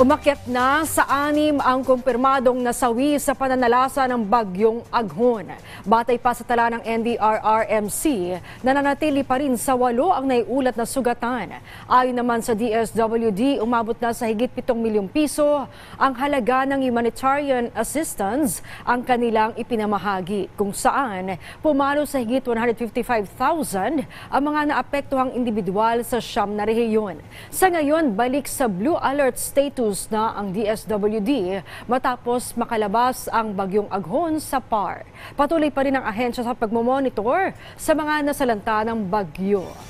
Umakyat na sa anim ang kumpirmadong nasawi sa pananalasa ng bagyong Aghon. Batay pa sa tala ng NDRRMC, nananatili pa rin sa walo ang naiulat na sugatan. Ayon naman sa DSWD, umabot na sa higit 7 milyong piso ang halaga ng humanitarian assistance ang kanilang ipinamahagi, kung saan pumalo sa higit 155,000 ang mga naapektuhang individual sa siyam na rehiyon. Sa ngayon, balik sa Blue Alert Status News na ang DSWD matapos makalabas ang bagyong aghon sa PAR. Patuloy pa rin ang ahensya sa pagmomonitor sa mga nasalanta ng bagyo.